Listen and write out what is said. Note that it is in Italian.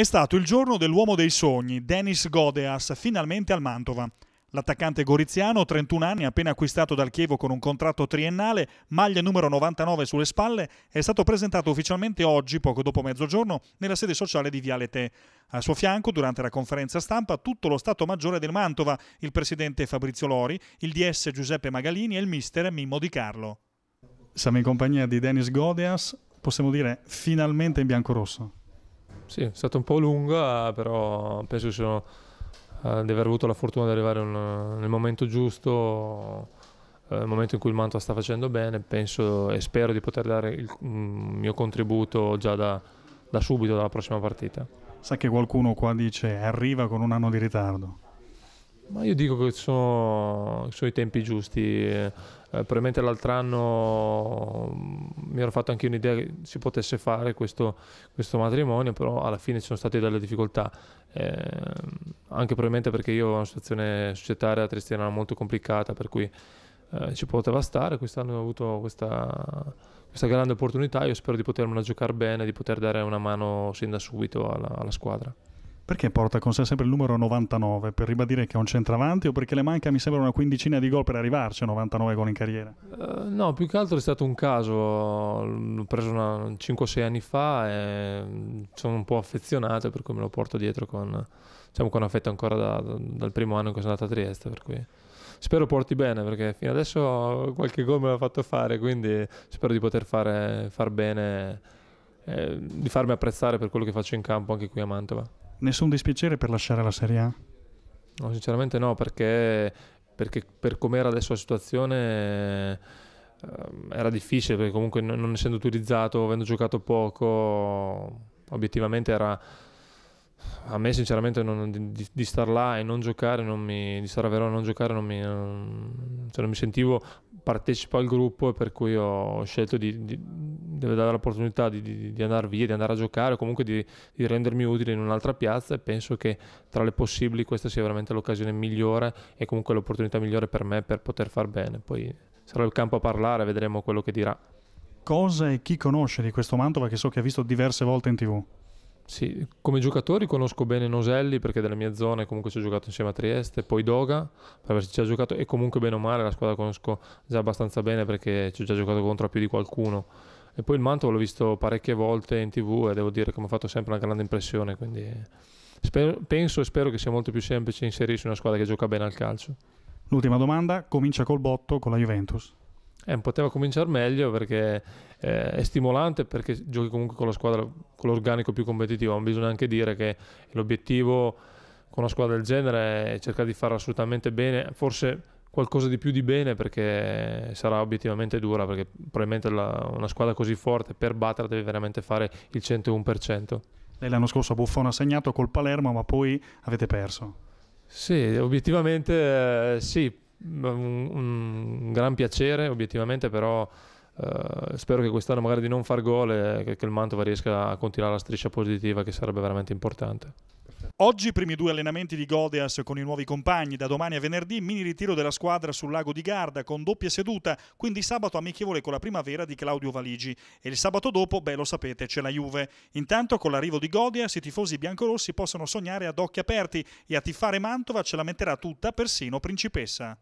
È stato il giorno dell'uomo dei sogni, Denis Godeas, finalmente al Mantova. L'attaccante goriziano, 31 anni, appena acquistato dal Chievo con un contratto triennale, maglia numero 99 sulle spalle, è stato presentato ufficialmente oggi, poco dopo mezzogiorno, nella sede sociale di Viale Te. Al suo fianco, durante la conferenza stampa, tutto lo Stato Maggiore del Mantova, il presidente Fabrizio Lori, il DS Giuseppe Magalini e il mister Mimmo Di Carlo. Siamo in compagnia di Denis Godeas, possiamo dire finalmente in bianco rosso. Sì, è stata un po' lunga, però penso sono, eh, di aver avuto la fortuna di arrivare un, nel momento giusto, eh, nel momento in cui il Mantua sta facendo bene, penso e spero di poter dare il mm, mio contributo già da, da subito, dalla prossima partita. Sa che qualcuno qua dice arriva con un anno di ritardo. Ma io dico che sono, sono i tempi giusti. Eh, probabilmente l'altro anno mm, mi ero fatto anche un'idea che si potesse fare questo, questo, matrimonio, però alla fine ci sono state delle difficoltà. Eh, anche probabilmente perché io ho una situazione societaria a tristiana molto complicata, per cui eh, ci poteva stare. Quest'anno ho avuto questa, questa, grande opportunità. Io spero di potermela giocare bene, di poter dare una mano sin da subito alla, alla squadra. Perché porta con sé sempre il numero 99? Per ribadire che è un centravanti o perché le manca mi sembra una quindicina di gol per arrivarci a 99 gol in carriera? Uh, no, più che altro è stato un caso, l'ho preso 5-6 anni fa e sono un po' affezionato per come lo porto dietro con, diciamo, con affetto ancora da, da, dal primo anno in cui sono andato a Trieste, per cui spero porti bene perché fino adesso qualche gol me l'ha fatto fare quindi spero di poter fare far bene eh, di farmi apprezzare per quello che faccio in campo anche qui a Mantova nessun dispiacere per lasciare la Serie A? No, sinceramente no, perché, perché per com'era adesso la situazione ehm, era difficile perché comunque non essendo utilizzato, avendo giocato poco, obiettivamente era a me sinceramente non, di, di, star là e non giocare non mi, di stare a Verona e non giocare non mi, non, cioè non mi sentivo partecipo al gruppo e per cui ho scelto di, di, di dare l'opportunità di, di, di, andare via, di andare a giocare o comunque di, rendermi utile in un'altra piazza e penso che tra le possibili questa sia veramente l'occasione migliore e comunque l'opportunità migliore per me per poter far bene. Poi sarà il campo a parlare, vedremo quello che dirà. Cosa e chi conosce di questo Mantova che so che ha visto diverse volte in tv? Sì, come giocatori conosco bene Noselli perché della mia zona comunque ci ho giocato insieme a Trieste, poi Doga per averci già giocato e comunque bene o male la squadra conosco già abbastanza bene perché ci ho già giocato contro più di qualcuno. E poi il Mantova l'ho visto parecchie volte in tv e devo dire che mi ha fatto sempre una grande impressione, quindi spero, penso e spero che sia molto più semplice inserirsi in una squadra che gioca bene al calcio. L'ultima domanda comincia col botto con la Juventus. Eh, poteva cominciare meglio perché eh, è stimolante perché giochi comunque con la squadra, con l'organico più competitivo, ma bisogna anche dire che l'obiettivo con una squadra del genere è cercare di fare assolutamente bene, forse qualcosa di più di bene perché sarà obiettivamente dura, perché probabilmente la, una squadra così forte per battere deve veramente fare il 101%. Lei l'anno scorso a Buffon ha segnato col Palermo, ma poi avete perso. Sì, obiettivamente eh, sì, un, un, gran piacere, obiettivamente però eh, spero che quest'anno magari di non far gol e eh, che, che, il Mantova riesca a continuare la striscia positiva che sarebbe veramente importante. Oggi i primi due allenamenti di Godeas con i nuovi compagni, da domani a venerdì mini ritiro della squadra sul lago di Garda con doppia seduta, quindi sabato amichevole con la primavera di Claudio Valigi e il sabato dopo, beh lo sapete, c'è la Juve. Intanto con l'arrivo di Godeas i tifosi biancorossi possono sognare ad occhi aperti e a tifare Mantova ce la metterà tutta persino Principessa.